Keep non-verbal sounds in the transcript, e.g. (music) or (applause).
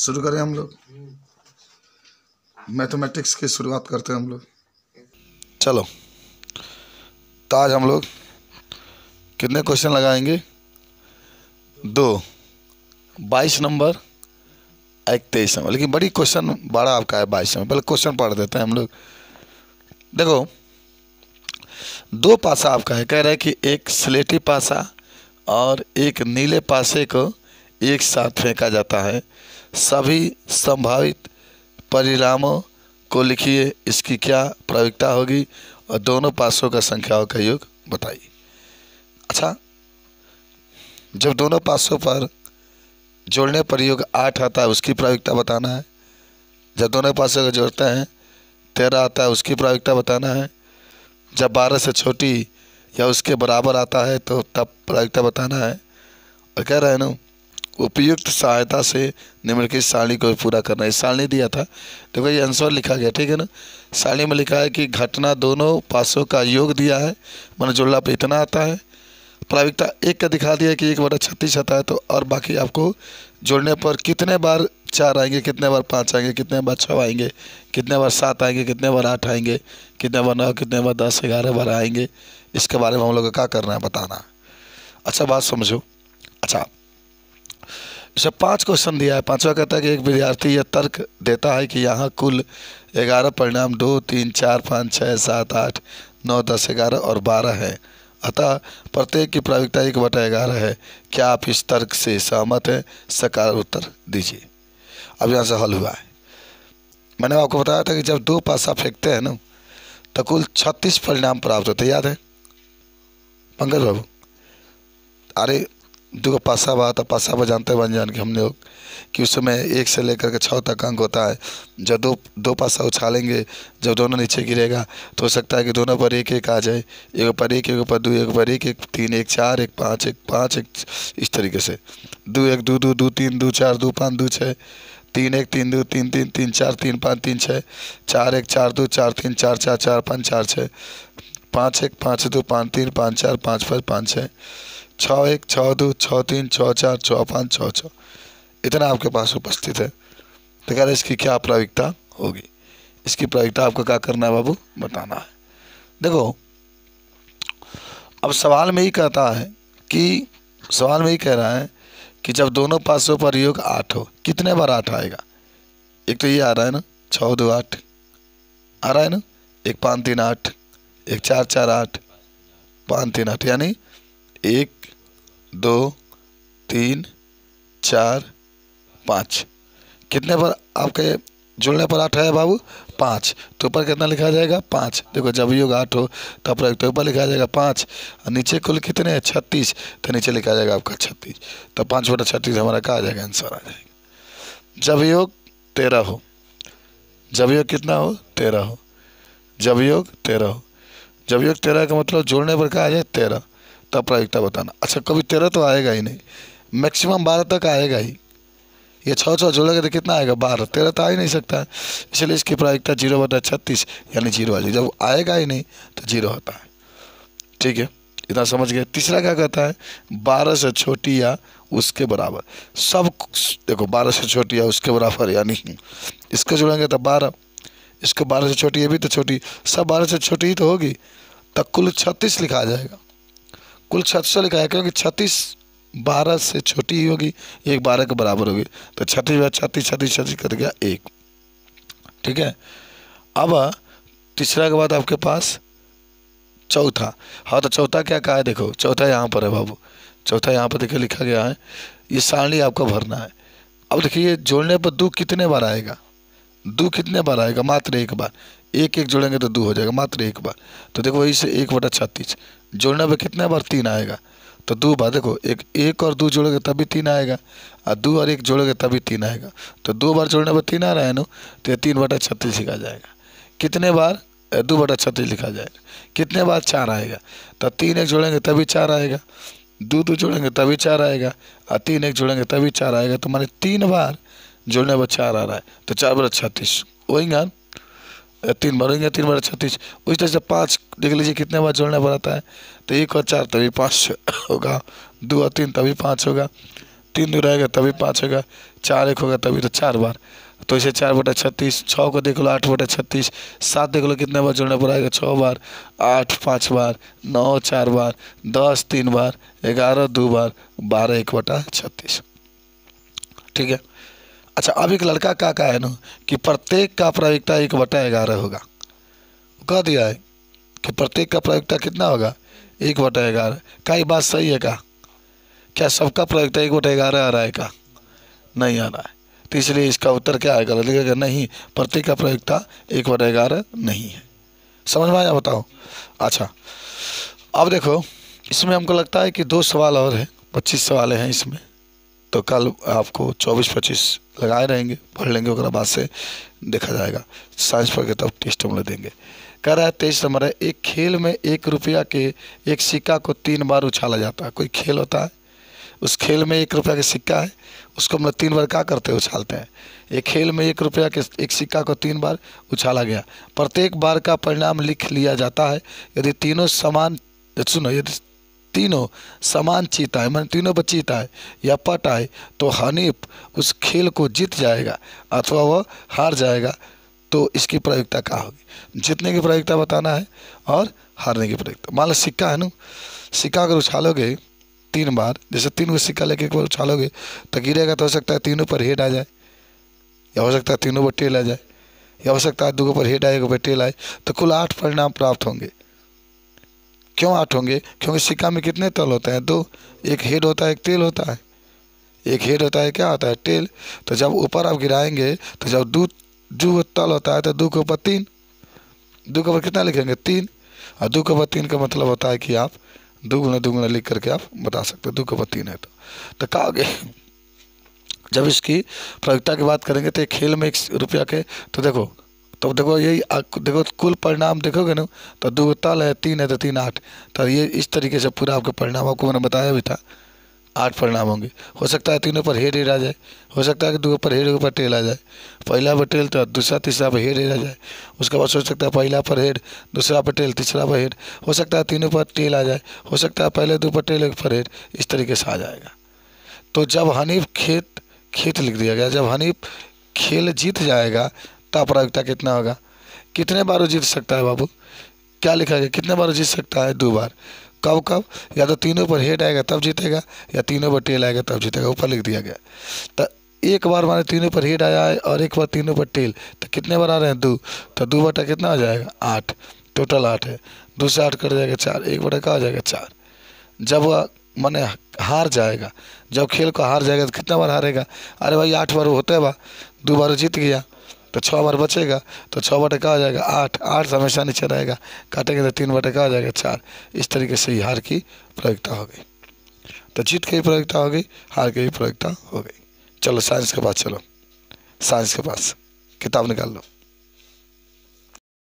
शुरू करें हम लोग मैथमेटिक्स की शुरुआत करते हैं हम लोग चलो तो आज हम लोग कितने क्वेश्चन लगाएंगे दो बाईस नंबर एक तेईस नंबर लेकिन बड़ी क्वेश्चन बड़ा आपका है बाईस नंबर पहले क्वेश्चन पढ़ देते हैं हम लोग देखो दो पासा आपका है कह रहा है कि एक स्लेटी पासा और एक नीले पासे को एक साथ फेंका जाता है सभी संभावित परिणामों को लिखिए इसकी क्या प्राविकता होगी और दोनों पासों का संख्याओं का योग बताइए अच्छा जब दोनों पासों पर जोड़ने पर योग आठ आता है उसकी प्राविकता बताना है जब दोनों पासों को जोड़ते हैं तेरह आता है उसकी प्राविकता बताना है जब बारह से छोटी या उसके बराबर आता है तो तब प्राविकता बताना है और कह रहे हैं ना उपयुक्त सहायता से निम्नलिखित सारणी को पूरा करना है सारणी दिया था देखो ये आंसर लिखा गया ठीक है ना सारणी में लिखा है कि घटना दोनों पासों का योग दिया है मैंने मतलब जुड़ला पर इतना आता है प्राविकता एक का दिखा दिया कि एक बटा छत्तीस आता है तो और बाकी आपको जोड़ने पर कितने बार चार आएंगे कितने बार पाँच आएंगे कितने बार छः आएंगे कितने बार सात आएंगे कितने बार आठ आएंगे कितने बार नौ कितने बार दस ग्यारह बार आएंगे इसके बारे में हम लोग को क्या करना है बताना अच्छा बात समझो अच्छा सब पाँच क्वेश्चन दिया है पांचवा कहता है कि एक विद्यार्थी यह तर्क देता है कि यहाँ कुल ग्यारह परिणाम दो तीन चार पाँच छः सात आठ नौ दस ग्यारह और बारह हैं अतः प्रत्येक की प्रायिकता एक बटा ग्यारह है क्या आप इस तर्क से सहमत हैं सकार उत्तर दीजिए अब यहाँ से हल हुआ है मैंने आपको बताया था कि जब दो पासा फेंकते हैं ना तो कुल छत्तीस परिणाम प्राप्त होते याद है पंकज बाबू अरे दूगो पासा हुआ तो पासा बा जानते बन जान के हम लोग कि उस समय एक से लेकर के छः तक अंक होता है जब दो दो पासा उछालेंगे जब दोनों नीचे गिरेगा तो हो सकता है कि दोनों पर एक एक आ जाए एक पर एक एक पर दो एक पर एक एक तीन एक चार एक पाँच एक पाँच एक इस तरीके से दो एक दो दो दो तीन दो चार दो पाँच दो छः तीन एक तीन दो तीन तीन तीन चार तीन पाँच तीन छः चार एक चार दो चार तीन चार चार चार पाँच चार छः पाँच एक पाँच दो पाँच तीन पाँच चार पाँच पाँच पाँच छः छः एक छः दो छः तीन छः चार छः पाँच छः छः इतना आपके पास उपस्थित है तो कह रहे इसकी क्या प्रायिकता होगी इसकी प्रायिकता आपको क्या करना है बाबू बताना है देखो अब सवाल में ही कहता है कि सवाल में ही कह रहा है कि जब दोनों पासों पर योग आठ हो कितने बार आठ आएगा एक तो ये आ रहा है ना छः दो आठ आ रहा है ना एक पाँच तीन आठ एक चार चार आठ पाँच तीन आठ यानी एक दो तीन चार पाँच कितने पर आपके जुड़ने पर आठ है बाबू पाँच तो ऊपर कितना लिखा जाएगा पाँच देखो जब योग आठ हो तो आप तो ऊपर लिखा जाएगा पाँच और नीचे कुल कितने हैं छत्तीस तो नीचे लिखा जाएगा आपका छत्तीस तो पाँच बटा छत्तीस हमारा कहा जाएगा आंसर आ जाएगा जब योग तेरह हो जब योग कितना हो तेरह हो जब योग तेरह हो जब योग तेरह का मतलब जोड़ने पर कहा जाए तेरह प्रायिकता बताना अच्छा कभी तेरह तो आएगा ही नहीं मैक्सिमम बारह तक आएगा ही ये छः छः जोड़ेगा तो कितना आएगा बारह तेरह तो आ ही नहीं सकता है इसलिए इसकी प्रायिकता जीरो बटा छत्तीस यानी जीरो आ जाएगी जब आएगा ही नहीं तो जीरो होता है ठीक है इतना समझ गया तीसरा क्या कहता है बारह से छोटी या उसके बराबर सब देखो बारह से छोटी या उसके बराबर यानी इसको जोड़ेंगे तो बारह इसको बारह से छोटी ये भी तो छोटी सब बारह से छोटी ही तो होगी तो कुल छत्तीस लिखा जाएगा कुल छत्तीस लिखा है क्योंकि छत्तीस बारह से छोटी ही होगी एक बारह के बराबर होगी तो छत्तीस बार छत्तीस छत्तीस छत्तीस कर गया एक ठीक है अब तीसरा के बाद आपके पास चौथा हाँ तो चौथा क्या कहा है देखो चौथा यहाँ पर है बाबू चौथा यहाँ पर देखिए लिखा गया है ये सारणी आपका भरना है अब देखिए जोड़ने पर दो कितने बार आएगा दो कितने बार आएगा मात्र एक बार एक एक जोड़ेंगे तो दो हो जाएगा मात्र एक बार तो देखो वही से एक बटा छत्तीस जोड़ने पर कितने बार तीन आएगा तो दो बार देखो एक एक और दो जोड़ोगे तभी तीन आएगा और दो और एक जोड़ोगे तभी तीन आएगा तो दो बार जोड़ने पर तीन आ रहा है ना तो ये तीन बटा छत्तीस लिखा जाएगा कितने बार दो बटा छत्तीस लिखा जाएगा कितने बार चार आएगा तो तीन एक जोड़ेंगे तभी चार आएगा दो दो जोड़ेंगे तभी चार आएगा और तीन एक जोड़ेंगे तभी चार आएगा तो मैंने तीन बार जोड़ने पर चार आ रहा है तो चार बटा छत्तीस वही तीन बार होंगे तीन बार छत्तीस उस तरह से पाँच देख लीजिए कितने बार जोड़ना पड़ता है तो एक और चार तभी पाँच (laughs) होगा दो और तीन तभी पाँच होगा तीन दो रहेगा तभी पाँच होगा चार एक होगा तभी तो चार बार तो इसे चार बटा छत्तीस छः को देख लो आठ बटा छत्तीस सात देख लो कितने बार जोड़ना पड़ेगा छः बार आठ पाँच बार नौ चार बार दस तीन बार ग्यारह दो बार बारह एक बटा छत्तीस ठीक है अच्छा अब एक लड़का का का है ना कि प्रत्येक का प्रायिकता एक बटा ग्यारह होगा कह दिया है कि प्रत्येक का प्रायिकता कितना होगा एक बटा ग्यारह का ये बात सही है का क्या सबका प्रायिकता एक बटा ग्यारह आ रहा है का नहीं आ रहा है तो इसलिए इसका उत्तर क्या आएगा लिखेगा नहीं प्रत्येक का प्रायिकता एक बटा ग्यारह नहीं है समझ में आया बताओ अच्छा अब देखो इसमें हमको लगता है कि दो सवाल और हैं पच्चीस सवाल हैं इसमें तो कल आपको चौबीस पच्चीस लगाए रहेंगे पढ़ लेंगे वगैरह बाद से देखा जाएगा साइंस पढ़ के तब तो टेस्ट हम लोग देंगे कह रहा है तेईस नंबर है एक खेल में एक रुपया के एक सिक्का को तीन बार उछाला जाता है कोई खेल होता है उस खेल में एक रुपया का सिक्का है उसको हम मतलब लोग तीन बार क्या करते हैं उछालते हैं एक खेल में एक रुपया के एक सिक्का को तीन बार उछाला गया प्रत्येक बार का परिणाम लिख लिया जाता है यदि तीनों समान सुनो यदि तीनों समान चीता है मैंने तीनों पर चीता है या पट आए तो हनीफ उस खेल को जीत जाएगा अथवा वह हार जाएगा तो इसकी प्रयोगता क्या होगी जीतने की प्रयोगता बताना है और हारने की प्रयोगता मान लो सिक्का है ना सिक्का अगर उछालोगे तीन बार जैसे तीन को सिक्का लेके एक बार उछालोगे तो गिरेगा तो हो सकता है तीनों पर हेड आ जाए या हो सकता है तीनों पर टेल आ जाए या हो सकता है दो पर हेड आए एक पर टेल आए तो कुल आठ परिणाम प्राप्त होंगे क्यों आठ होंगे क्योंकि सिक्का में कितने तल होते हैं दो एक हेड होता है एक तेल होता है एक हेड होता है क्या होता है टेल तो जब ऊपर आप गिराएंगे तो जब दो जो तल होता है तो दो के ऊपर तीन दो के ऊपर कितना लिखेंगे तीन और दो के ऊपर तीन का मतलब होता है कि आप दुगुना दुगुना लिख करके आप बता सकते हो दो के ऊपर तीन है तो तो कहोगे जब इसकी प्रयोगिता की बात करेंगे तो खेल में एक रुपया के तो देखो तो देखो यही देखो कुल परिणाम देखोगे ना तो दो तल है तीन है तो तीन आठ तो ये इस तरीके से पूरा आपके परिणाम आपको मैंने बताया भी था आठ परिणाम होंगे हो सकता है तीनों पर हेड हेड आ जाए हो सकता है कि दो पर हेड ऊपर टेल आ जाए पहला पर टेल तो दूसरा तीसरा पर हेड हेड आ जाए उसके बाद हो सकता है पहला पर हेड दूसरा पर टेल तीसरा पर हेड हो सकता है तीनों पर टेल आ जाए हो सकता है पहले दो पर टेल एक पर हेड इस तरीके से आ जाएगा तो जब हनीफ खेत खेत लिख दिया गया जब हनीफ खेल जीत जाएगा तापरायुक्ता कितना होगा कितने बार वो जीत सकता है बाबू क्या लिखा गया कितने बार जीत सकता है दो बार कब कब या तो तीनों पर हेड आएगा तब जीतेगा या तीनों पर टेल आएगा तब जीतेगा ऊपर लिख दिया गया तो एक बार माने तीनों पर हेड आया है और एक बार तीनों पर टेल तो कितने बार आ रहे हैं दो तो दो बटा कितना आ जाएगा आठ टोटल आठ है दो से आठ कट जाएगा चार एक बटा का आ जाएगा चार जब वह माने हार जाएगा जब खेल को हार जाएगा तो कितना बार हारेगा अरे भाई आठ बार होता है बा दो बार जीत गया तो छः बार बचेगा तो छः बटे का आ जाएगा आठ आठ से हमेशा नीचे रहेगा काटेंगे तो तीन बटे का आ जाएगा चार इस तरीके से ही हार की प्रयोगता हो गई तो जीत की प्रयोगता हो गई हार की प्रयोगता हो गई चलो साइंस के पास चलो साइंस के पास किताब निकाल लो